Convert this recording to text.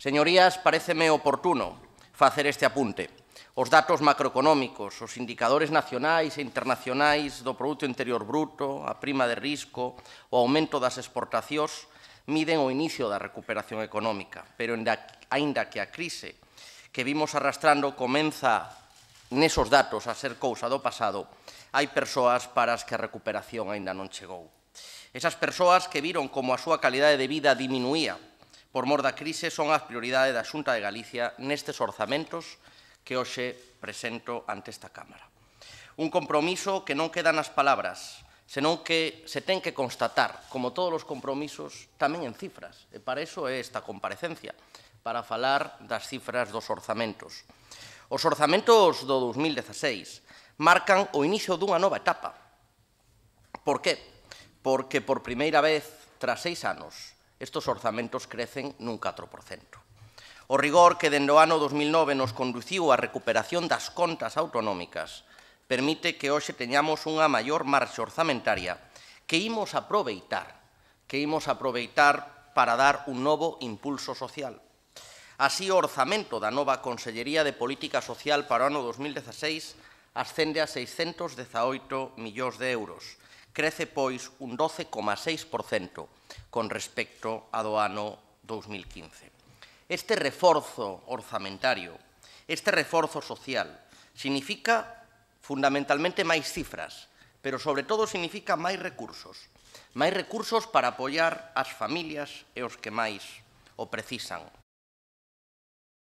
Señorías, pareceme oportuno facer este apunte. Os datos macroeconómicos, os indicadores nacionais e internacionais do Produto Interior Bruto, a prima de risco, o aumento das exportacións, miden o inicio da recuperación económica, pero ainda que a crise que vimos arrastrando comeza nesos datos a ser cousa do pasado, hai persoas para as que a recuperación aínda non chegou. Esas persoas que viron como a súa calidade de vida diminuía por mor da crise son as prioridades da Xunta de Galicia nestes orzamentos que hoxe presento ante esta Cámara. Un compromiso que non queda nas palabras, senón que se ten que constatar, como todos os compromisos, tamén en cifras. E para iso é esta comparecencia, para falar das cifras dos orzamentos. Os orzamentos do 2016 marcan o inicio dunha nova etapa. Por qué? Porque por primeira vez, tras seis anos, estos orzamentos crecen nun 4%. O rigor que dende o ano 2009 nos conduciu á recuperación das contas autonómicas permite que hoxe teñamos unha maior marxa orzamentaria que imos aproveitar, que imos aproveitar para dar un novo impulso social. Así, o orzamento da nova Consellería de Política Social para o ano 2016 ascende a 618 millóns de euros, Crece, pois, un 12,6% con respecto a do ano 2015. Este reforzo orzamentario, este reforzo social, significa fundamentalmente máis cifras, pero sobre todo significa máis recursos. Máis recursos para apoiar as familias e os que máis o precisan.